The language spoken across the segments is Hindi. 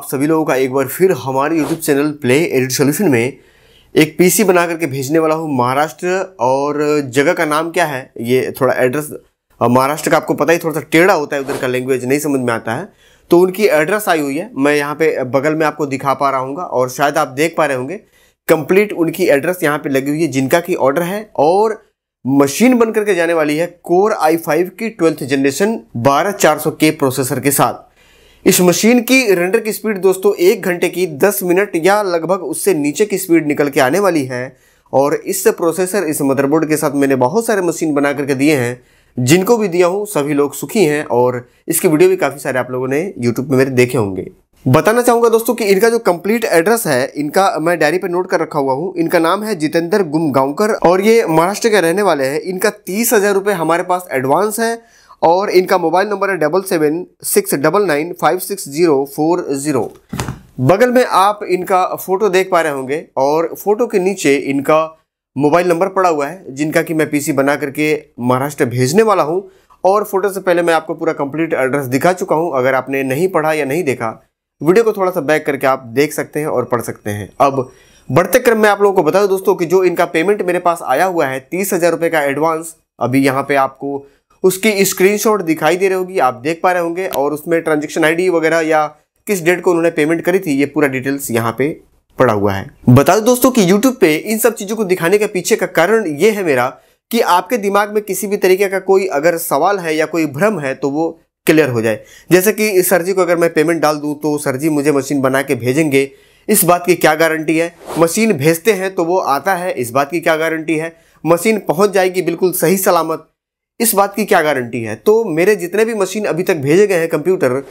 आप सभी लोगों का एक बार फिर हमारे YouTube channel play edit solution में एक पीसी बना करके भेजने वाला हूँ महाराष्ट्र और जगह का नाम क्या है ये थोड़ा एड्रेस महाराष्ट्र का आपको पता ही थोड़ा सा टेढ़ा होता है उधर का लैंग्वेज नहीं समझ में आता है तो उनकी एड्रेस आई हुई है मैं यहाँ पे बगल में आपको दिखा पा रहा हूँ और शायद आप देख पा रहे होंगे कंप्लीट उनकी एड्रेस यहाँ पे लगी हुई है जिनका की ऑर्डर है और मशीन बन करके जाने वाली है कोर आई फाइव की ट्वेल्थ जनरेशन बारह चार सौ के प्रोसेसर के साथ इस मशीन की रेंडर की स्पीड दोस्तों एक घंटे की 10 मिनट या लगभग उससे नीचे की स्पीड निकल के आने वाली है और इस प्रोसेसर इस मदरबोर्ड के साथ मैंने बहुत सारे मशीन बना करके दिए हैं जिनको भी दिया हूँ सभी लोग सुखी हैं और इसकी वीडियो भी काफ़ी सारे आप लोगों ने यूट्यूब में मेरे देखे होंगे बताना चाहूँगा दोस्तों कि इनका जो कंप्लीट एड्रेस है इनका मैं डायरी पर नोट कर रखा हुआ हूँ इनका नाम है जितेंद्र गांवकर और ये महाराष्ट्र के रहने वाले हैं इनका तीस हज़ार रुपये हमारे पास एडवांस है और इनका मोबाइल नंबर है double seven six double nine five six zero four zero बगल में आप इनका फ़ोटो देख पा रहे होंगे और फ़ोटो के नीचे इनका मोबाइल नंबर पड़ा हुआ है जिनका कि मैं पीसी बना करके महाराष्ट्र भेजने वाला हूँ और फ़ोटो से पहले मैं आपको पूरा कंप्लीट एड्रेस दिखा चुका हूँ अगर आपने नहीं पढ़ा या नहीं देखा वीडियो को थोड़ा सा बैक करके आप देख सकते हैं और पढ़ सकते हैं अब बढ़ते क्रम में आप लोगों को बता दूँ दोस्तों कि जो इनका पेमेंट मेरे पास आया हुआ है तीस हज़ार रुपये का एडवांस अभी यहाँ पर आपको उसकी स्क्रीनशॉट दिखाई दे रही होगी आप देख पा रहे होंगे और उसमें ट्रांजेक्शन आईडी वगैरह या किस डेट को उन्होंने पेमेंट करी थी ये पूरा डिटेल्स यहाँ पे पड़ा हुआ है बता दो दोस्तों कि यूट्यूब पे इन सब चीज़ों को दिखाने के पीछे का कारण ये है मेरा कि आपके दिमाग में किसी भी तरीके का कोई अगर सवाल है या कोई भ्रम है तो वो क्लियर हो जाए जैसे कि सर जी को अगर मैं पेमेंट डाल दूँ तो सर जी मुझे मशीन बना के भेजेंगे इस बात की क्या गारंटी है मशीन भेजते हैं तो वो आता है इस बात की क्या गारंटी है मशीन पहुंच जाएगी बिल्कुल सही सलामत इस बात की क्या गारंटी है तो मेरे जितने भी मशीन अभी तक भेजे गए हैं कंप्यूटर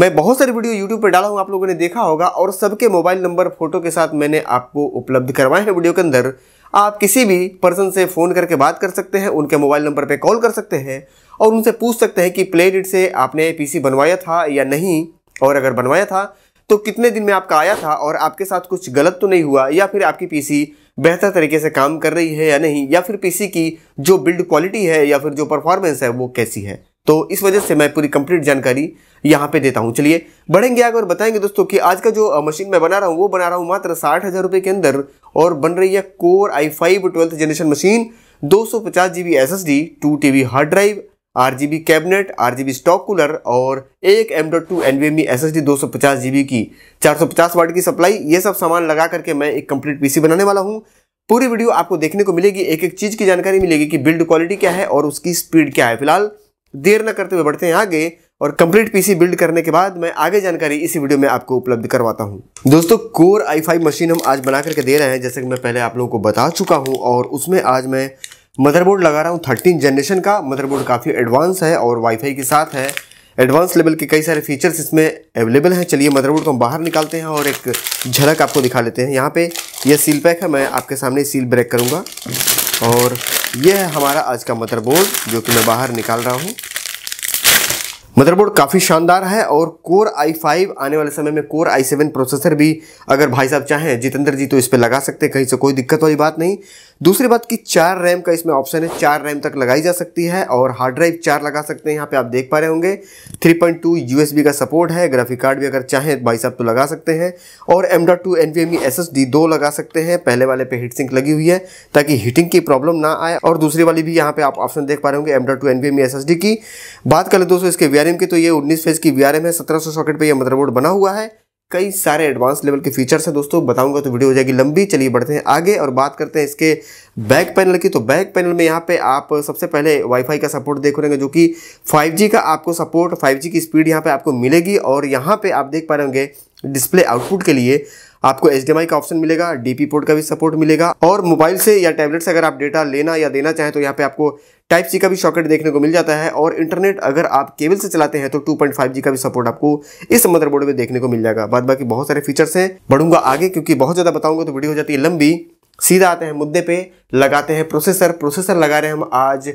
मैं बहुत सारी वीडियो यूट्यूब पर डाला हूँ आप लोगों ने देखा होगा और सबके मोबाइल नंबर फोटो के साथ मैंने आपको उपलब्ध करवाए हैं वीडियो के अंदर आप किसी भी पर्सन से फ़ोन करके बात कर सकते हैं उनके मोबाइल नंबर पर कॉल कर सकते हैं और उनसे पूछ सकते हैं कि प्ले से आपने पी बनवाया था या नहीं और अगर बनवाया था तो कितने दिन में आपका आया था और आपके साथ कुछ गलत तो नहीं हुआ या फिर आपकी पीसी बेहतर तरीके से काम कर रही है या नहीं या फिर पीसी की जो बिल्ड क्वालिटी है या फिर जो परफॉर्मेंस है वो कैसी है तो इस वजह से मैं पूरी कंप्लीट जानकारी यहाँ पे देता हूँ चलिए बढ़ेंगे आगे और बताएंगे दोस्तों कि आज का जो मशीन मैं बना रहा हूँ वो बना रहा हूँ मात्र साठ हज़ार रुपये के अंदर और बन रही है कोर आई फाइव ट्वेल्थ जनरेशन मशीन दो सौ पचास G B S S D two T B hard drive RGB cabinet RGB stock cooler और एक M dot two N V S S D दो सौ पचास जी बी की चार सौ पचास वाट की सप्लाई ये सब सामान लगा करके मैं एक कंप्लीट पीसी बनाने वाला हूँ पूरी वीडियो आपको देखने को मिलेगी एक एक चीज़ की जानकारी मिलेगी कि बिल्ड क्वालिटी क्या है और उसकी स्पीड क्या है फिलहाल देर न करते हुए बढ़ते हैं आगे और कंप्लीट पीसी बिल्ड करने के बाद मैं आगे जानकारी इसी वीडियो में आपको उपलब्ध करवाता हूँ दोस्तों कोर आई फाइव मशीन हम आज बना करके दे रहे हैं जैसे कि मैं पहले आप लोगों को बता चुका हूँ और उसमें आज मैं मदरबोर्ड लगा रहा हूँ थर्टीन जनरेशन का मदरबोर्ड काफ़ी एडवांस है और वाईफाई के साथ है एडवांस लेवल के कई सारे फीचर्स इसमें अवेलेबल हैं चलिए मदरबोर्ड को हम बाहर निकालते हैं और एक झलक आपको दिखा लेते हैं यहाँ पे यह सील पैक है मैं आपके सामने सील ब्रेक करूँगा और यह है हमारा आज का मदरबोर्ड जो कि मैं बाहर निकाल रहा हूँ मदरबोर्ड काफ़ी शानदार है और कोर i5 आने वाले समय में कोर i7 प्रोसेसर भी अगर भाई साहब चाहें जितेंद्र जी तो इस पर लगा सकते हैं कहीं से कोई दिक्कत वाली बात नहीं दूसरी बात कि चार रैम का इसमें ऑप्शन है चार रैम तक लगाई जा सकती है और हार्ड ड्राइव चार लगा सकते हैं यहाँ पे आप देख पा रहे होंगे 3.2 पॉइंट का सपोर्ट है ग्राफिक कार्ड भी अगर चाहें भाई साहब तो लगा सकते हैं और एम डॉट टू एन दो लगा सकते हैं पहले वाले पे हीट सिंक लगी हुई है ताकि हीटिंग की प्रॉब्लम ना आए और दूसरी वाली भी यहाँ पे आप ऑप्शन देख पा रहे होंगे एम डॉट की बात करें दोस्तों इसके वी की तो ये उन्नीस फेज की वी है सत्रह सॉकेट पर यह मदरबोर्ड बना हुआ है कई सारे एडवांस लेवल के फीचर्स हैं दोस्तों बताऊंगा तो वीडियो हो जाएगी लंबी चलिए बढ़ते हैं आगे और बात करते हैं इसके बैक पैनल की तो बैक पैनल में यहाँ पे आप सबसे पहले वाईफाई का सपोर्ट देख रहे जो कि 5G का आपको सपोर्ट 5G की स्पीड यहाँ पे आपको मिलेगी और यहाँ पे आप देख पा रहे होंगे डिस्प्ले आउटपुट के लिए आपको एच का ऑप्शन मिलेगा डीपी पोर्ट का भी सपोर्ट मिलेगा और मोबाइल से या टैबलेट से अगर आप डेटा लेना या देना चाहें तो यहाँ पे आपको टाइप सी का भी शॉकेट देखने को मिल जाता है और इंटरनेट अगर आप केबल से चलाते हैं तो जी का भी सपोर्ट आपको इस मदरबोर्ड में देखने को मिल जाएगा बाद बाकी बहुत सारे फीचर्स हैं बढ़ूंगा आगे क्योंकि बहुत ज़्यादा बताऊंगा तो वीडियो हो जाती है लंबी सीधा आते हैं मुद्दे पे लगाते हैं प्रोसेसर प्रोसेसर लगा रहे हैं हम आज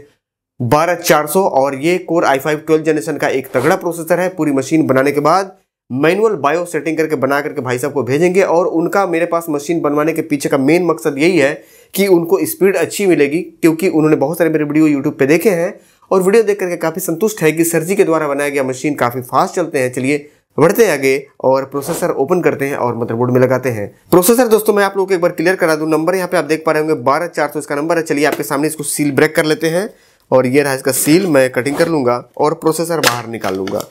बारह चार सौ और ये कोर आई फाइव ट्वेल्व जनरेशन का एक तगड़ा प्रोसेसर है पूरी मशीन बनाने के बाद मैनुअल बायो सेटिंग करके बना करके भाई साहब को भेजेंगे और उनका मेरे पास मशीन बनवाने के पीछे का मेन मकसद यही है कि उनको स्पीड अच्छी मिलेगी क्योंकि उन्होंने बहुत सारे मेरे वीडियो यूट्यूब पे देखे हैं और वीडियो देख करके काफ़ी संतुष्ट है कि सर जी के द्वारा बनाया गया मशीन काफ़ी फास्ट चलते हैं चलिए बढ़ते हैं आगे और प्रोसेसर ओपन करते हैं और मदरबोर्ड में लगाते हैं प्रोसेसर दोस्तों मैं आप लोगों को एक बार क्लियर करा दूं नंबर यहाँ पे आप देख पा रहे होंगे बारह चार सौ इसका नंबर है चलिए आपके सामने इसको सील ब्रेक कर लेते हैं और ये रहा इसका सील मैं कटिंग कर लूँगा और प्रोसेसर बाहर निकाल लूँगा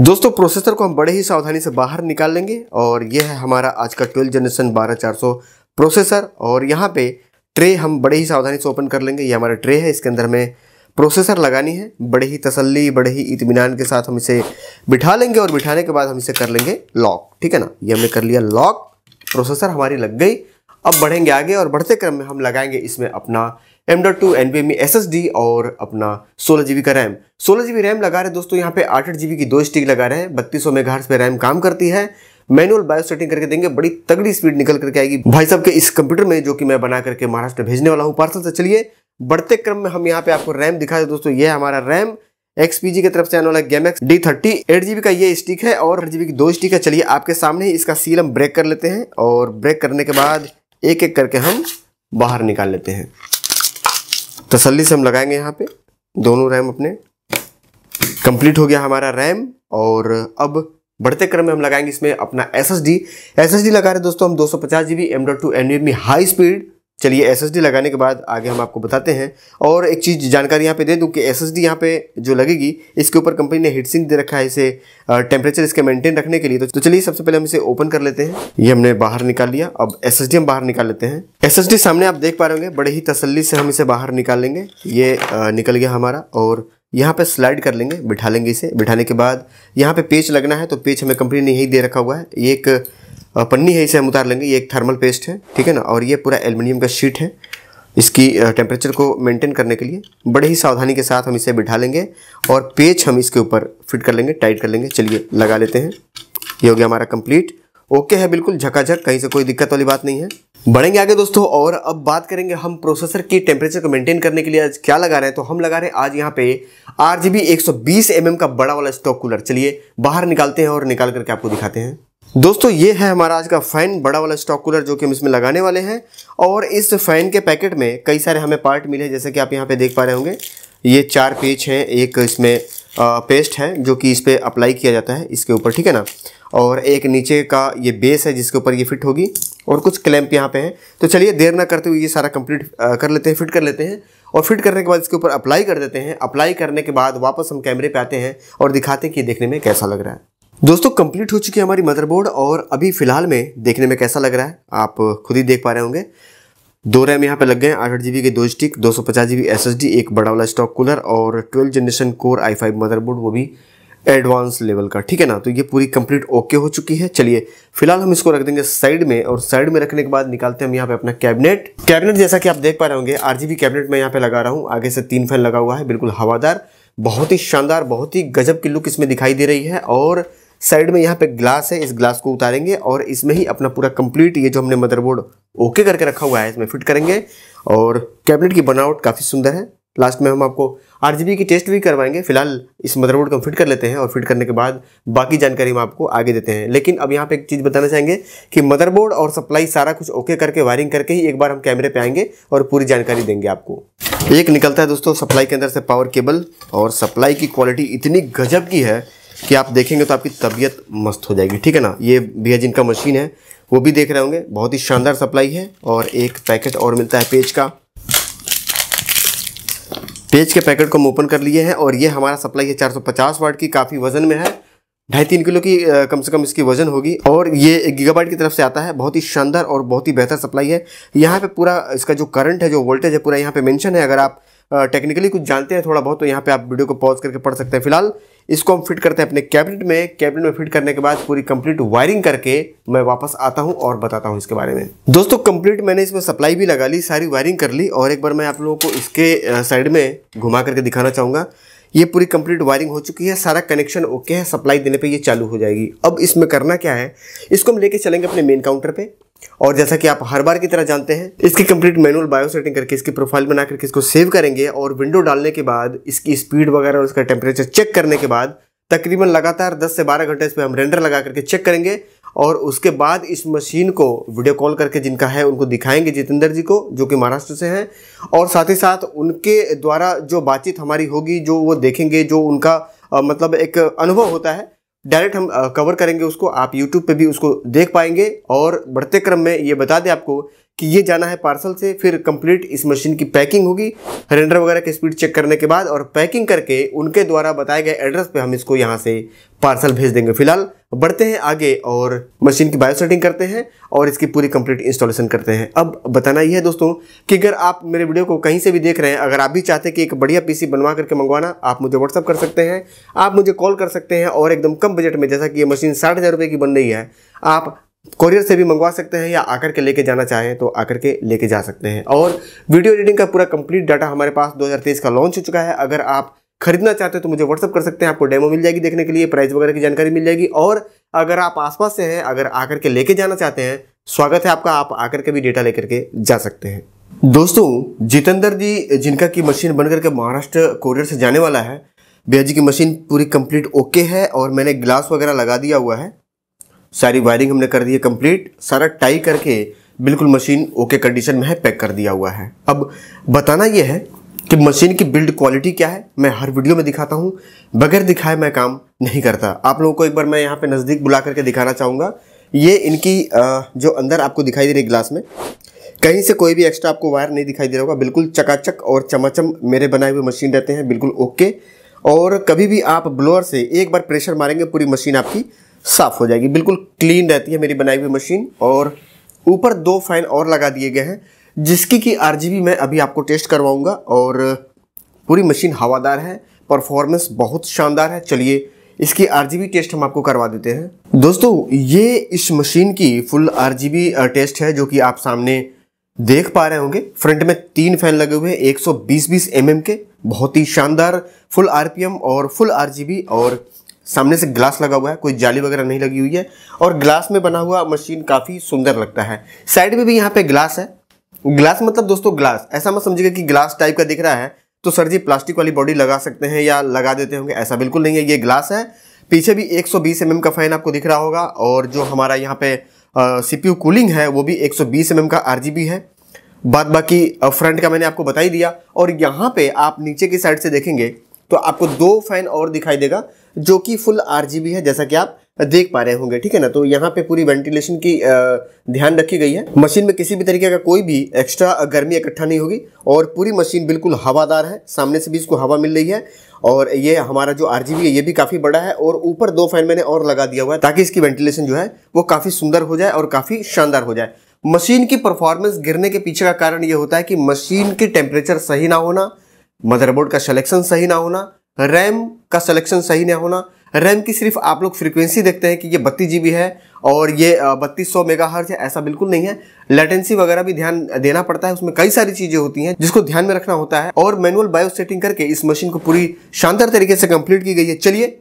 दोस्तों प्रोसेसर को हम बड़े ही सावधानी से बाहर निकाल लेंगे और यह है हमारा आज का ट्वेल्थ जनरेशन बारह चार सौ प्रोसेसर और यहाँ पे ट्रे हम बड़े ही सावधानी से ओपन कर लेंगे ये हमारा ट्रे है इसके अंदर हमें प्रोसेसर लगानी है बड़े ही तसल्ली बड़े ही इतमान के साथ हम इसे बिठा लेंगे और बिठाने के बाद हम इसे कर लेंगे लॉक ठीक है ना ये हमने कर लिया लॉक प्रोसेसर हमारी लग गई अब बढ़ेंगे आगे और बढ़ते क्रम में हम लगाएंगे इसमें अपना M dot two N B S S D और अपना सोलह जी बी का रैम सोलह जी बी रैम लगा रहे हैं दोस्तों यहाँ पे आठ आठ जी बी की दो स्टिक लगा रहे हैं बत्तीस सौ मेगाहर्ट्स पे रैम काम करती है मैनुअल बायो सेटिंग करके देंगे बड़ी तगड़ी स्पीड निकल करके आएगी भाई साहब के इस कंप्यूटर में जो कि मैं बना करके महाराष्ट्र भेजने वाला हूँ पार्सल से चलिए बढ़ते क्रम में हम यहाँ पे आपको रैम दिखा दे दोस्तों ये हमारा रैम एक्सपीजी की तरफ से आने वाला Gammix D thirty eight GB का ये स्टिक है और जीबी की दो स्टिक है चलिए आपके सामने ही इसका सील हम ब्रेक कर लेते हैं और ब्रेक करने के बाद एक एक करके हम बाहर निकाल लेते हैं तसल्ली से हम लगाएंगे यहाँ पे दोनों रैम अपने कंप्लीट हो गया हमारा रैम और अब बढ़ते क्रम में हम लगाएंगे इसमें अपना S S D S S D लगा रहे दोस्तों हम दो सौ पचास G B M dot two N high speed चलिए एस लगाने के बाद आगे हम आपको बताते हैं और एक चीज़ जानकारी यहाँ पे दे दूँ कि एस एस डी यहाँ पे जो लगेगी इसके ऊपर कंपनी ने हीटसिंक दे रखा है इसे टेम्परेचर इसके मेंटेन रखने के लिए तो, तो चलिए सबसे पहले हम इसे ओपन कर लेते हैं ये हमने बाहर निकाल लिया अब एस हम बाहर निकाल लेते हैं एस सामने आप देख पा रहे होंगे बड़े ही तसली से हम इसे बाहर निकाल लेंगे ये निकल गया हमारा और यहाँ पे स्लाइड कर लेंगे बिठा लेंगे इसे बिठाने के बाद यहाँ पे पेच लगना है तो पेच हमें कंपनी ने यही दे रखा हुआ है ये एक पन्नी है इसे हम उतार लेंगे ये एक थर्मल पेस्ट है ठीक है ना और ये पूरा एल्युमिनियम का शीट है इसकी टेम्परेचर को मेंटेन करने के लिए बड़े ही सावधानी के साथ हम इसे बिठा लेंगे और पेच हम इसके ऊपर फिट कर लेंगे टाइट कर लेंगे चलिए लगा लेते हैं ये हो गया हमारा कंप्लीट ओके है बिल्कुल झकाझक कहीं से कोई दिक्कत वाली बात नहीं है बढ़ेंगे आगे दोस्तों और अब बात करेंगे हम प्रोसेसर की टेम्परेचर को मेंटेन करने के लिए आज क्या लगा रहे हैं तो हम लगा रहे हैं आज यहाँ पे आर जी बी का बड़ा वाला स्टॉक कूलर चलिए बाहर निकालते हैं और निकाल करके आपको दिखाते हैं दोस्तों ये है हमारा आज का फ़ैन बड़ा वाला स्टॉक कूलर जो कि हम इसमें लगाने वाले हैं और इस फ़ैन के पैकेट में कई सारे हमें पार्ट मिले हैं जैसे कि आप यहाँ पे देख पा रहे होंगे ये चार पेज हैं एक इसमें पेस्ट है जो कि इस पर अप्लाई किया जाता है इसके ऊपर ठीक है ना और एक नीचे का ये बेस है जिसके ऊपर ये फिट होगी और कुछ क्लैम्प यहाँ पे हैं तो चलिए देर ना करते हुए ये सारा कंप्लीट कर लेते हैं फिट कर लेते हैं और फिट करने के बाद इसके ऊपर अप्लाई कर देते हैं अप्लाई करने के बाद वापस हम कैमरे पे आते हैं और दिखाते हैं कि देखने में कैसा लग रहा है दोस्तों कंप्लीट हो चुकी है हमारी मदरबोर्ड और अभी फ़िलहाल में देखने में कैसा लग रहा है आप खुद ही देख पा रहे होंगे दो रैम यहाँ पे लग गए हैं आठ जीबी के दो स्टिक दो सौ पचास जीबी एस एस डी एक बड़ा वाला स्टॉक कूलर और ट्वेल्व जनरेशन कोर आई फाइव मदरबोर्ड वो भी एडवांस लेवल का ठीक है ना तो ये पूरी कंप्लीट ओके हो चुकी है चलिए फिलहाल हम इसको रख देंगे साइड में और साइड में रखने के बाद निकालते हैं हम यहाँ पे अपना कैबिनेट कैबिनेट जैसा कि आप देख पा रहे होंगे आरजीबी कैबिनेट में यहाँ पे लगा रहा हूँ आगे से तीन फैन लगा हुआ है बिल्कुल हवादार बहुत ही शानदार बहुत ही गजब की लुक इसमें दिखाई दे रही है और साइड में यहाँ पे ग्लास है इस ग्लास को उतारेंगे और इसमें ही अपना पूरा कंप्लीट ये जो हमने मदरबोर्ड ओके करके रखा हुआ है इसमें फिट करेंगे और कैबिनेट की बनावट काफ़ी सुंदर है लास्ट में हम आपको आर की टेस्ट भी करवाएंगे फिलहाल इस मदरबोर्ड को हम फिट कर लेते हैं और फिट करने के बाद बाकी जानकारी हम आपको आगे देते हैं लेकिन अब यहाँ पे एक चीज़ बताना चाहेंगे कि मदरबोर्ड और सप्लाई सारा कुछ ओके करके वायरिंग करके ही एक बार हम कैमरे पे आएंगे और पूरी जानकारी देंगे आपको एक निकलता है दोस्तों सप्लाई के अंदर से पावर केबल और सप्लाई की क्वालिटी इतनी गजब की है कि आप देखेंगे तो आपकी तबीयत मस्त हो जाएगी ठीक है ना ये भैया जिनका मशीन है वो भी देख रहे होंगे बहुत ही शानदार सप्लाई है और एक पैकेट और मिलता है पेज का पेज के पैकेट को हम ओपन कर लिए हैं और ये हमारा सप्लाई है 450 वाट की काफ़ी वजन में है ढाई तीन किलो की कम से कम इसकी वजन होगी और ये गीगाबाइट की तरफ से आता है बहुत ही शानदार और बहुत ही बेहतर सप्लाई है यहाँ पे पूरा इसका जो करंट है जो वोल्टेज है पूरा यहाँ पे मेंशन है अगर आप टेक्निकली कुछ जानते हैं थोड़ा बहुत तो यहाँ पे आप वीडियो को पॉज करके पढ़ सकते हैं फिलहाल इसको हम फिट करते हैं अपने कैबिनेट में कैबिनेट में फिट करने के बाद पूरी कंप्लीट वायरिंग करके मैं वापस आता हूँ और बताता हूँ इसके बारे में दोस्तों कंप्लीट मैंने इसमें सप्लाई भी लगा ली सारी वायरिंग कर ली और एक बार मैं आप लोगों को इसके साइड में घुमा करके दिखाना चाहूँगा ये पूरी कंप्लीट वायरिंग हो चुकी है सारा कनेक्शन ओके है सप्लाई देने पे ये चालू हो जाएगी अब इसमें करना क्या है इसको हम लेके चलेंगे अपने मेन काउंटर पे और जैसा कि आप हर बार की तरह जानते हैं इसकी कंप्लीट मैनुअल बायो सेटिंग करके इसकी प्रोफाइल बना करके इसको सेव करेंगे और विंडो डालने के बाद इसकी स्पीड वगैरह और इसका टेम्परेचर चेक करने के बाद तकरीबन लगातार 10 से 12 घंटे इस पर हम रेंडर लगा करके चेक करेंगे और उसके बाद इस मशीन को वीडियो कॉल करके जिनका है उनको दिखाएंगे जितेंद्र जी को जो कि महाराष्ट्र से हैं और साथ ही साथ उनके द्वारा जो बातचीत हमारी होगी जो वो देखेंगे जो उनका मतलब एक अनुभव होता है डायरेक्ट हम कवर करेंगे उसको आप यूट्यूब पे भी उसको देख पाएंगे और बढ़ते क्रम में ये बता दें आपको कि ये जाना है पार्सल से फिर कंप्लीट इस मशीन की पैकिंग होगी रेंडर वगैरह की स्पीड चेक करने के बाद और पैकिंग करके उनके द्वारा बताए गए एड्रेस पे हम इसको यहाँ से पार्सल भेज देंगे फिलहाल बढ़ते हैं आगे और मशीन की बायो सेटिंग करते हैं और इसकी पूरी कंप्लीट इंस्टॉलेशन करते हैं अब बताना यह है दोस्तों कि अगर आप मेरे वीडियो को कहीं से भी देख रहे हैं अगर आप भी चाहते हैं कि एक बढ़िया पीसी बनवा करके मंगवाना आप मुझे व्हाट्सअप कर सकते हैं आप मुझे कॉल कर सकते हैं और एकदम कम बजट में जैसा कि ये मशीन साठ हज़ार रुपये की बन रही है आप कोरियर से भी मंगवा सकते हैं या आकर के लेके जाना चाहें तो आकर के लेके जा सकते हैं और वीडियो एडिटिंग का पूरा कंप्लीट डाटा हमारे पास 2023 का लॉन्च हो चुका है अगर आप खरीदना चाहते हैं तो मुझे व्हाट्सअप कर सकते हैं आपको डेमो मिल जाएगी देखने के लिए प्राइस वगैरह की जानकारी मिल जाएगी और अगर आप आसपास से हैं अगर आकर के लेके जाना चाहते हैं स्वागत है आपका आप आकर के भी डेटा लेकर के जा सकते हैं दोस्तों जितेंद्र जी जिनका की मशीन बनकर के महाराष्ट्र कोरियर से जाने वाला है भैया जी की मशीन पूरी कंप्लीट ओके है और मैंने ग्लास वगैरह लगा दिया हुआ है सारी वायरिंग हमने कर दी है कंप्लीट सारा टाई करके बिल्कुल मशीन ओके कंडीशन में है पैक कर दिया हुआ है अब बताना यह है कि मशीन की बिल्ड क्वालिटी क्या है मैं हर वीडियो में दिखाता हूँ बगैर दिखाए मैं काम नहीं करता आप लोगों को एक बार मैं यहाँ पे नज़दीक बुला करके दिखाना चाहूँगा ये इनकी जो अंदर आपको दिखाई दे रही ग्लास में कहीं से कोई भी एक्स्ट्रा आपको वायर नहीं दिखाई दे रहा होगा बिल्कुल चकाचक और चमाचम मेरे बनाए हुए मशीन रहते हैं बिल्कुल ओके और कभी भी आप ब्लोअर से एक बार प्रेशर मारेंगे पूरी मशीन आपकी साफ़ हो जाएगी बिल्कुल क्लीन रहती है मेरी बनाई हुई मशीन और ऊपर दो फ़ैन और लगा दिए गए हैं जिसकी कि आर मैं अभी आपको टेस्ट करवाऊंगा और पूरी मशीन हवादार है परफॉर्मेंस बहुत शानदार है चलिए इसकी आर टेस्ट हम आपको करवा देते हैं दोस्तों ये इस मशीन की फुल आर टेस्ट है जो कि आप सामने देख पा रहे होंगे फ्रंट में तीन फैन लगे हुए हैं एक बीस एम के बहुत ही शानदार फुल आर और फुल आर और सामने से ग्लास लगा हुआ है कोई जाली वगैरह नहीं लगी हुई है और ग्लास में बना हुआ मशीन काफ़ी सुंदर लगता है साइड में भी यहाँ पे ग्लास है ग्लास मतलब दोस्तों ग्लास ऐसा मत समझिएगा कि ग्लास टाइप का दिख रहा है तो सर जी प्लास्टिक वाली बॉडी लगा सकते हैं या लगा देते होंगे ऐसा बिल्कुल नहीं है ये ग्लास है पीछे भी 120 mm का फ़ैन आपको दिख रहा होगा और जो हमारा यहाँ पे सीपीयू कूलिंग है वो भी 120 mm का आर है बाद बाकी फ्रंट का मैंने आपको बता ही दिया और यहाँ पे आप नीचे की साइड से देखेंगे तो आपको दो फैन और दिखाई देगा जो कि फुल आर है जैसा कि आप देख पा रहे होंगे ठीक है ना तो यहाँ पे पूरी वेंटिलेशन की ध्यान रखी गई है मशीन में किसी भी तरीके का कोई भी एक्स्ट्रा गर्मी इकट्ठा नहीं होगी और पूरी मशीन बिल्कुल हवादार है सामने से भी इसको हवा मिल रही है और ये हमारा जो आर है ये भी काफ़ी बड़ा है और ऊपर दो फैन मैंने और लगा दिया हुआ है ताकि इसकी वेंटिलेशन जो है वो काफ़ी सुंदर हो जाए और काफ़ी शानदार हो जाए मशीन की परफॉर्मेंस गिरने के पीछे का कारण ये होता है कि मशीन के टेम्परेचर सही ना होना मदरबोर्ड का सलेक्शन सही ना होना रैम का सिलेक्शन सही ना होना रैम की सिर्फ आप लोग फ्रीक्वेंसी देखते हैं कि ये बत्तीस जी है और ये बत्तीस सौ मेगा हर्ज है ऐसा बिल्कुल नहीं है लेटेंसी वगैरह भी ध्यान देना पड़ता है उसमें कई सारी चीज़ें होती हैं जिसको ध्यान में रखना होता है और मैनुअल बायो सेटिंग करके इस मशीन को पूरी शानदार तरीके से कंप्लीट की गई है चलिए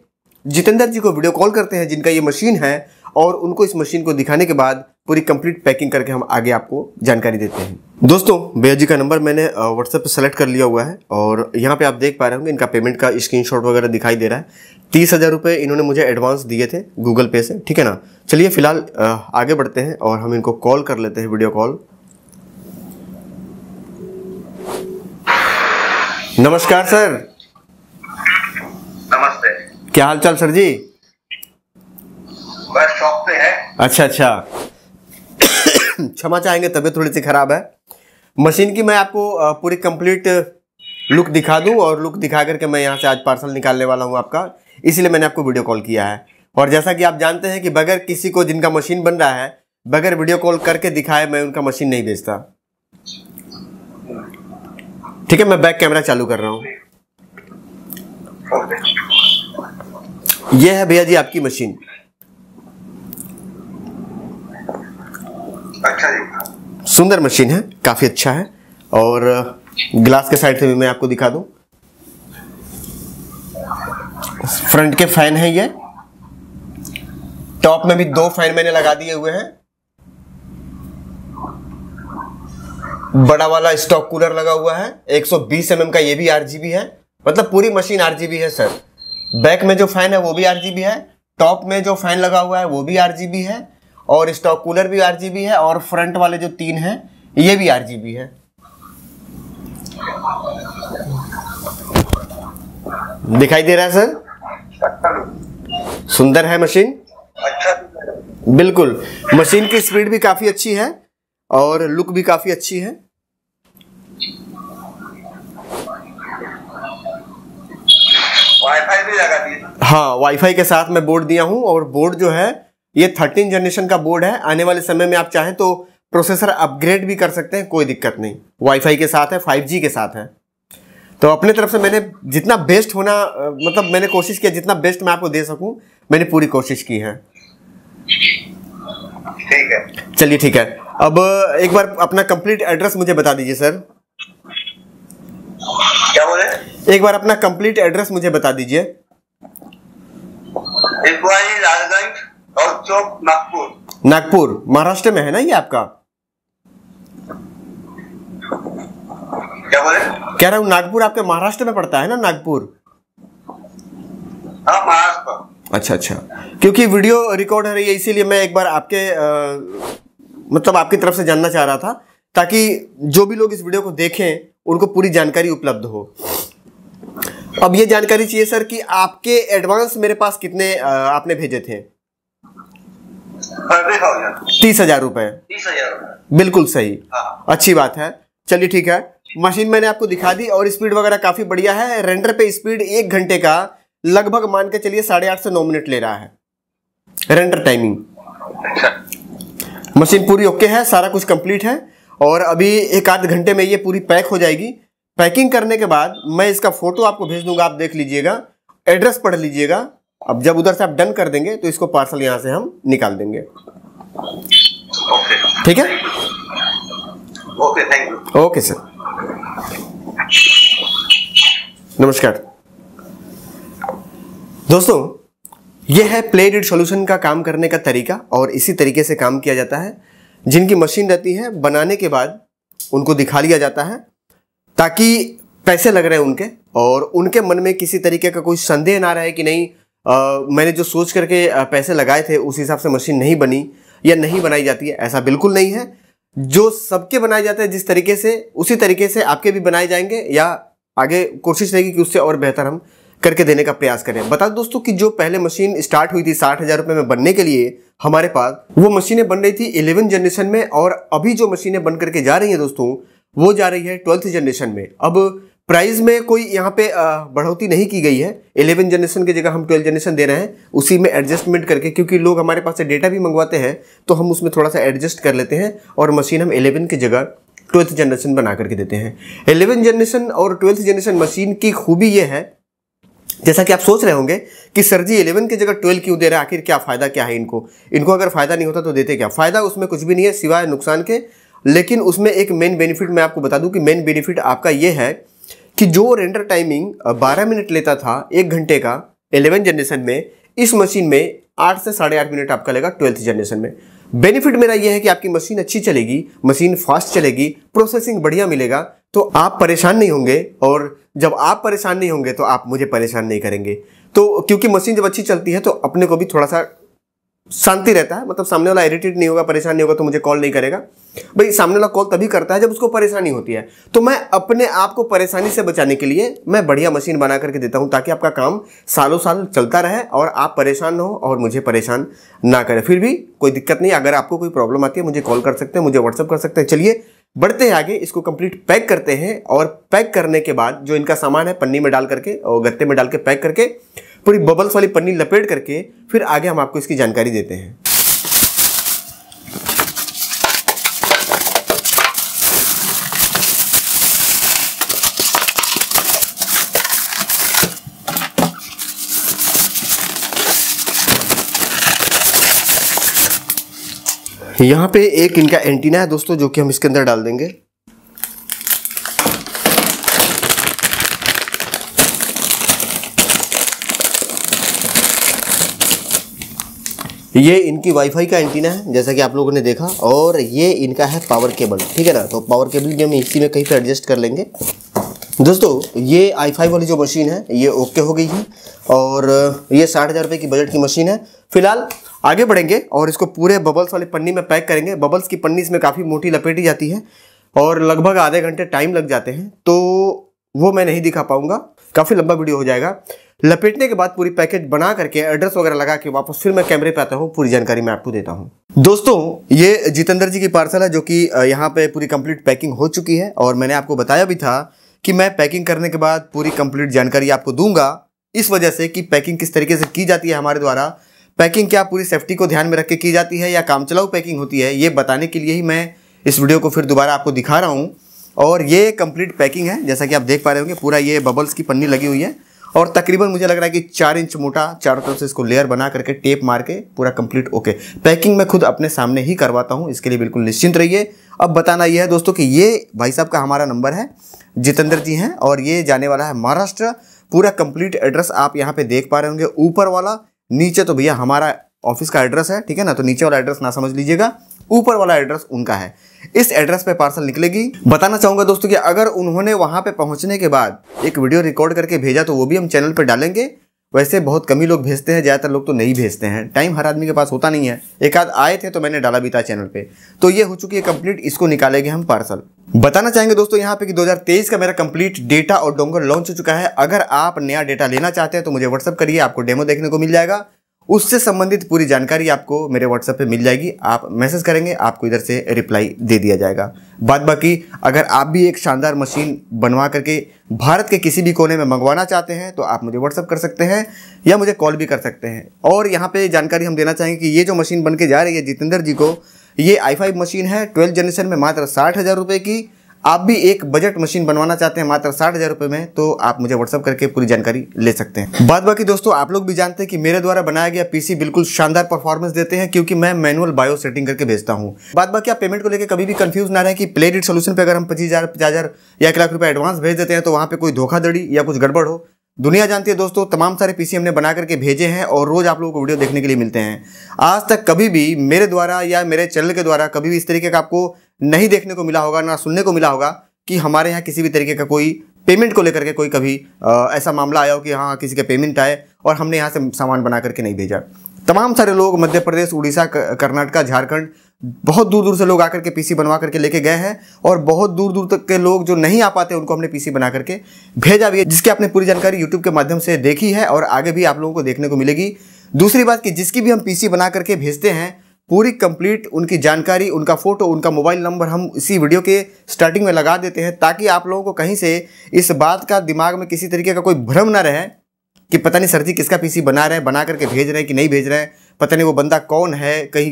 जितेंद्र जी को वीडियो कॉल करते हैं जिनका ये मशीन है और उनको इस मशीन को दिखाने के बाद पूरी कंप्लीट पैकिंग करके हम आगे आपको जानकारी देते हैं दोस्तों भैया जी का नंबर मैंने व्हाट्सएप पे सेलेक्ट कर लिया हुआ है और यहाँ पे आप देख पा रहे होंगे इनका पेमेंट का स्क्रीनशॉट वगैरह दिखाई दे रहा है तीस हज़ार रुपये इन्होंने मुझे एडवांस दिए थे गूगल पे से ठीक है ना चलिए फिलहाल आगे बढ़ते हैं और हम इनको कॉल कर लेते हैं वीडियो कॉल नमस्कार सर नमस्ते क्या हाल चाल सर जी बस शॉप पे है अच्छा अच्छा क्षमा चाहेंगे तबीयत थोड़ी सी ख़राब है मशीन की मैं आपको पूरी कंप्लीट लुक दिखा दूं और लुक दिखा करके मैं यहां से आज पार्सल निकालने वाला हूं आपका इसीलिए मैंने आपको वीडियो कॉल किया है और जैसा कि आप जानते हैं कि बगैर किसी को जिनका मशीन बन रहा है बगैर वीडियो कॉल करके दिखाए मैं उनका मशीन नहीं बेचता ठीक है मैं बैक कैमरा चालू कर रहा हूँ यह है भैया जी आपकी मशीन सुंदर मशीन है काफ़ी अच्छा है और ग्लास के साइड से भी मैं आपको दिखा दूं फ्रंट के फैन है ये टॉप में भी दो फैन मैंने लगा दिए हुए हैं बड़ा वाला स्टॉक कूलर लगा हुआ है 120 एम का ये भी आरजीबी है मतलब पूरी मशीन आरजीबी है सर बैक में जो फैन है वो भी आरजीबी है टॉप में जो फैन लगा हुआ है वो भी आरजीबी है और स्टॉक कूलर भी आर है और फ्रंट वाले जो तीन हैं ये भी आर है दिखाई दे रहा है सर सुंदर है मशीन बिल्कुल मशीन की स्पीड भी काफ़ी अच्छी है और लुक भी काफ़ी अच्छी है वाईफाई भी लगा दिया हाँ वाईफाई के साथ मैं बोर्ड दिया हूँ और बोर्ड जो है ये थर्टीन जनरेशन का बोर्ड है आने वाले समय में आप चाहें तो प्रोसेसर अपग्रेड भी कर सकते हैं कोई दिक्कत नहीं वाईफाई के साथ है फाइव के साथ है तो अपने तरफ से मैंने जितना बेस्ट होना मतलब मैंने कोशिश किया जितना बेस्ट मैं आपको दे सकूं मैंने पूरी कोशिश की है ठीक है चलिए ठीक है अब एक बार अपना कंप्लीट एड्रेस मुझे बता दीजिए सर क्या बोले एक बार अपना कंप्लीट एड्रेस मुझे बता दीजिए राजगंज और चौक नागपुर नागपुर महाराष्ट्र में है ना ये आपका क्या बोले कह रहा हूँ नागपुर आपके महाराष्ट्र में पड़ता है ना नागपुर हाँ, महाराष्ट्र अच्छा अच्छा क्योंकि वीडियो रिकॉर्ड हो रही है इसीलिए मैं एक बार आपके आ, मतलब आपकी तरफ से जानना चाह रहा था ताकि जो भी लोग इस वीडियो को देखें उनको पूरी जानकारी उपलब्ध हो अब ये जानकारी चाहिए सर कि आपके एडवांस मेरे पास कितने आपने भेजे थे तीस हजार रुपए बिल्कुल सही हाँ। अच्छी बात है चलिए ठीक है मशीन मैंने आपको दिखा दी और स्पीड वगैरह काफी बढ़िया है रेंडर पे स्पीड एक घंटे का लगभग मान के चलिए साढ़े आठ से नौ मिनट ले रहा है रेंडर टाइमिंग अच्छा। मशीन पूरी ओके है सारा कुछ कंप्लीट है और अभी एक आध घंटे में ये पूरी पैक हो जाएगी पैकिंग करने के बाद मैं इसका फोटो आपको भेज दूंगा आप देख लीजिएगा एड्रेस पढ़ लीजिएगा अब जब उधर से आप डन कर देंगे तो इसको पार्सल यहाँ से हम निकाल देंगे ठीक है okay thank you okay sir नमस्कार दोस्तों यह है प्ले डिड सोल्यूशन का काम करने का तरीका और इसी तरीके से काम किया जाता है जिनकी मशीन रहती है बनाने के बाद उनको दिखा लिया जाता है ताकि पैसे लग रहे हैं उनके और उनके मन में किसी तरीके का कोई संदेह ना रहे कि नहीं मैंने जो सोच करके पैसे लगाए थे उस हिसाब से मशीन नहीं बनी या नहीं बनाई जाती है ऐसा बिल्कुल नहीं है जो सबके बनाए जाते हैं जिस तरीके से उसी तरीके से आपके भी बनाए जाएंगे या आगे कोशिश रहेगी कि उससे और बेहतर हम करके देने का प्रयास करें बता दोस्तों कि जो पहले मशीन स्टार्ट हुई थी साठ हज़ार रुपये में बनने के लिए हमारे पास वो मशीनें बन रही थी इलेवन जनरेशन में और अभी जो मशीनें बन करके जा रही हैं दोस्तों वो जा रही है ट्वेल्थ जनरेशन में अब प्राइस में कोई यहाँ पे बढ़ोतरी नहीं की गई है इलेवन जनरेशन की जगह हम ट्वेल्व जनरेशन दे रहे हैं उसी में एडजस्टमेंट करके क्योंकि लोग हमारे पास से डेटा भी मंगवाते हैं तो हम उसमें थोड़ा सा एडजस्ट कर लेते हैं और मशीन हम इलेवन की जगह ट्वेल्थ जनरेशन बना करके देते हैं एलेवन जनरेशन और ट्वेल्थ जनरेशन मशीन की खूबी ये है जैसा कि आप सोच रहे होंगे कि सर जी एलेवन की जगह ट्वेल्व क्यों दे रहे हैं आखिर क्या फ़ायदा क्या है इनको इनको अगर फ़ायदा नहीं होता तो देते क्या फ़ायदा उसमें कुछ भी नहीं है सिवाय नुकसान के लेकिन उसमें एक मेन बेनिफिट मैं आपको बता दूं कि मेन बेनिफिट आपका ये है कि जो रेंडर टाइमिंग 12 मिनट लेता था एक घंटे का 11 जनरेशन में इस मशीन में आठ से साढ़े आठ मिनट आपका लगेगा ट्वेल्थ जनरेशन में बेनिफिट मेरा यह है कि आपकी मशीन अच्छी चलेगी मशीन फास्ट चलेगी प्रोसेसिंग बढ़िया मिलेगा तो आप परेशान नहीं होंगे और जब आप परेशान नहीं होंगे तो आप मुझे परेशान नहीं करेंगे तो क्योंकि मशीन जब अच्छी चलती है तो अपने को भी थोड़ा सा शांति रहता है मतलब सामने वाला इरिटेट नहीं होगा परेशान नहीं होगा तो मुझे कॉल नहीं करेगा भाई सामने वाला कॉल तभी करता है जब उसको परेशानी होती है तो मैं अपने आप को परेशानी से बचाने के लिए मैं बढ़िया मशीन बना करके देता हूँ ताकि आपका काम सालों साल चलता रहे और आप परेशान ना हो और मुझे परेशान ना करें फिर भी कोई दिक्कत नहीं अगर आपको कोई प्रॉब्लम आती है मुझे कॉल कर सकते हैं मुझे व्हाट्सअप कर सकते हैं चलिए बढ़ते हैं आगे इसको कंप्लीट पैक करते हैं और पैक करने के बाद जो इनका सामान है पन्नी में डाल करके और गत्ते में डाल के पैक करके पूरी बबल्स वाली पन्नी लपेट करके फिर आगे हम आपको इसकी जानकारी देते हैं यहाँ पे एक इनका एंटीना है दोस्तों जो कि हम इसके अंदर डाल देंगे ये इनकी वाईफाई का एंटीना है जैसा कि आप लोगों ने देखा और ये इनका है पावर केबल ठीक है ना तो पावर केबल भी हम इसी में कहीं पर एडजस्ट कर लेंगे दोस्तों ये आई फाई वाली जो मशीन है ये ओके हो गई है और ये साठ हज़ार रुपये की बजट की मशीन है फिलहाल आगे बढ़ेंगे और इसको पूरे बबल्स वाली पन्नी में पैक करेंगे बबल्स की पन्नी इसमें काफ़ी मोटी लपेटी जाती है और लगभग आधे घंटे टाइम लग जाते हैं तो वो मैं नहीं दिखा पाऊँगा काफ़ी लंबा वीडियो हो जाएगा लपेटने के बाद पूरी पैकेज बना करके एड्रेस वगैरह लगा के वापस फिर मैं कैमरे पे आता हूँ पूरी जानकारी मैं आपको देता हूँ दोस्तों ये जितेंद्र जी की पार्सल है जो कि यहाँ पे पूरी कंप्लीट पैकिंग हो चुकी है और मैंने आपको बताया भी था कि मैं पैकिंग करने के बाद पूरी कंप्लीट जानकारी आपको दूंगा इस वजह से कि पैकिंग किस तरीके से की जाती है हमारे द्वारा पैकिंग क्या पूरी सेफ्टी को ध्यान में रख के की जाती है या काम चलाऊ पैकिंग होती है ये बताने के लिए ही मैं इस वीडियो को फिर दोबारा आपको दिखा रहा हूँ और ये कंप्लीट पैकिंग है जैसा कि आप देख पा रहे होंगे पूरा ये बबल्स की पन्नी लगी हुई है और तकरीबन मुझे लग रहा है कि चार इंच मोटा चारों तरफ से इसको लेयर बना करके टेप मार के पूरा कंप्लीट ओके पैकिंग मैं खुद अपने सामने ही करवाता हूँ इसके लिए बिल्कुल निश्चिंत रहिए अब बताना यह है दोस्तों कि ये भाई साहब का हमारा नंबर है जितेंद्र जी हैं और ये जाने वाला है महाराष्ट्र पूरा कंप्लीट एड्रेस आप यहाँ पे देख पा रहे होंगे ऊपर वाला नीचे तो भैया हमारा ऑफिस का एड्रेस है ठीक है ना तो नीचे वाला एड्रेस ना समझ लीजिएगा ऊपर वाला एड्रेस उनका है इस एड्रेस पे पार्सल निकलेगी बताना चाहूंगा दोस्तों कि अगर उन्होंने वहां पे पहुंचने के बाद एक वीडियो रिकॉर्ड करके भेजा तो वो भी हम चैनल पर डालेंगे वैसे बहुत कमी लोग भेजते हैं ज़्यादातर लोग तो नहीं भेजते हैं टाइम हर आदमी के पास होता नहीं है एक आध आए थे तो मैंने डाला भी था चैनल पे तो ये हो चुकी है कंप्लीट इसको निकालेंगे हम पार्सल बताना चाहेंगे दोस्तों यहाँ पे कि 2023 का मेरा कंप्लीट डेटा और डोंगर लॉन्च हो चुका है अगर आप नया डेटा लेना चाहते हैं तो मुझे व्हाट्सअप करिए आपको डेमो देखने को मिल जाएगा उससे संबंधित पूरी जानकारी आपको मेरे व्हाट्सएप पे मिल जाएगी आप मैसेज करेंगे आपको इधर से रिप्लाई दे दिया जाएगा बाद बाकी अगर आप भी एक शानदार मशीन बनवा करके भारत के किसी भी कोने में मंगवाना चाहते हैं तो आप मुझे व्हाट्सअप कर सकते हैं या मुझे कॉल भी कर सकते हैं और यहाँ पे जानकारी हम देना चाहेंगे कि ये जो मशीन बन के जा रही है जितेंद्र जी को ये आई फाइव मशीन है ट्वेल्थ जनरेशन में मात्र साठ हज़ार रुपये की आप भी एक बजट मशीन बनवाना चाहते हैं मात्र साठ हज़ार रुपए में तो आप मुझे व्हाट्सअप करके पूरी जानकारी ले सकते हैं बाद बाकी दोस्तों आप लोग भी जानते हैं कि मेरे द्वारा बनाया गया पीसी बिल्कुल शानदार परफॉर्मेंस देते हैं क्योंकि मैं मैनुअल बायो सेटिंग करके भेजता हूँ बाद बाकी आप पेमेंट को लेकर कभी भी कंफ्यूज ना रहे कि प्ले डिट सोल्यूशन पर अगर हम पच्चीस हज़ार पचास हज़ार या एक लाख रुपये एडवांस भेज देते हैं तो वहाँ पर कोई धोखाधड़ी या कुछ गड़बड़ हो दुनिया जानती है दोस्तों तमाम सारे पीसी हमने बना करके भेजे हैं और रोज़ आप लोगों को वीडियो देखने के लिए मिलते हैं आज तक कभी भी मेरे द्वारा या मेरे चैनल के द्वारा कभी भी इस तरीके का आपको नहीं देखने को मिला होगा ना सुनने को मिला होगा कि हमारे यहाँ किसी भी तरीके का कोई पेमेंट को लेकर के कोई कभी आ, ऐसा मामला आया हो कि हाँ किसी का पेमेंट आए और हमने यहाँ से सामान बना करके नहीं भेजा तमाम सारे लोग मध्य प्रदेश उड़ीसा कर्नाटका झारखंड बहुत दूर दूर से लोग आकर के पीसी बनवा करके लेके गए हैं और बहुत दूर दूर तक के लोग जो नहीं आ पाते उनको हमने पीसी बना करके भेजा भी है जिसकी आपने पूरी जानकारी यूट्यूब के माध्यम से देखी है और आगे भी आप लोगों को देखने को मिलेगी दूसरी बात कि जिसकी भी हम पीसी बना करके भेजते हैं पूरी कंप्लीट उनकी जानकारी उनका फ़ोटो उनका मोबाइल नंबर हम इसी वीडियो के स्टार्टिंग में लगा देते हैं ताकि आप लोगों को कहीं से इस बात का दिमाग में किसी तरीके का कोई भ्रम ना रहे कि पता नहीं सर जी किसका पीसी बना रहे हैं बना करके भेज रहे हैं कि नहीं भेज रहे हैं पता नहीं वो बंदा कौन है कहीं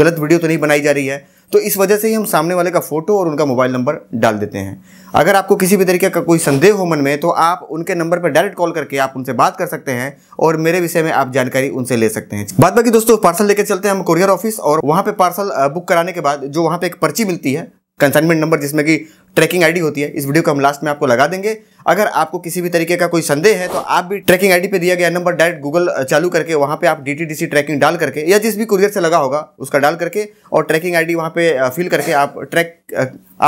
गलत वीडियो तो नहीं बनाई जा रही है तो इस वजह से ही हम सामने वाले का फ़ोटो और उनका मोबाइल नंबर डाल देते हैं अगर आपको किसी भी तरीके का कोई संदेह हो मन में तो आप उनके नंबर पर डायरेक्ट कॉल करके आप उनसे बात कर सकते हैं और मेरे विषय में आप जानकारी उनसे ले सकते हैं बात बाकी दोस्तों पार्सल लेकर चलते हैं हम कुरियर ऑफिस और वहाँ पर पार्सल बुक कराने के बाद जो वहाँ पर एक पर्ची मिलती है कंसाइनमेंट नंबर जिसमें कि ट्रैकिंग आईडी होती है इस वीडियो को हम लास्ट में आपको लगा देंगे अगर आपको किसी भी तरीके का कोई संदेह है तो आप भी ट्रैकिंग आईडी पे दिया गया नंबर डायरेक्ट गूगल चालू करके वहाँ पे आप डीटीडीसी ट्रैकिंग डाल करके या जिस भी कुरियर से लगा होगा उसका डाल करके और ट्रैकिंग डी वहाँ पे फिल करके आप ट्रैक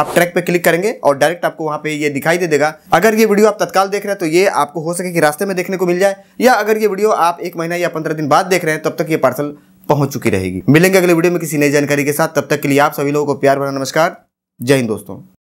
आप ट्रैक पर क्लिक करेंगे और डायरेक्ट आपको वहाँ पे ये दिखाई दे देगा अगर ये वीडियो आप तत्काल देख रहे हैं तो ये आपको हो सके कि रास्ते में देखने को मिल जाए या अगर ये वीडियो आप एक महीना या पंद्रह दिन बाद देख रहे हैं तब तक ये पार्सल पहुंच चुकी रहेगी मिलेंगे अगले वीडियो में किसी नई जानकारी के साथ तब तक के लिए आप सभी लोगों को प्यार भरा नमस्कार जय हिंद दोस्तों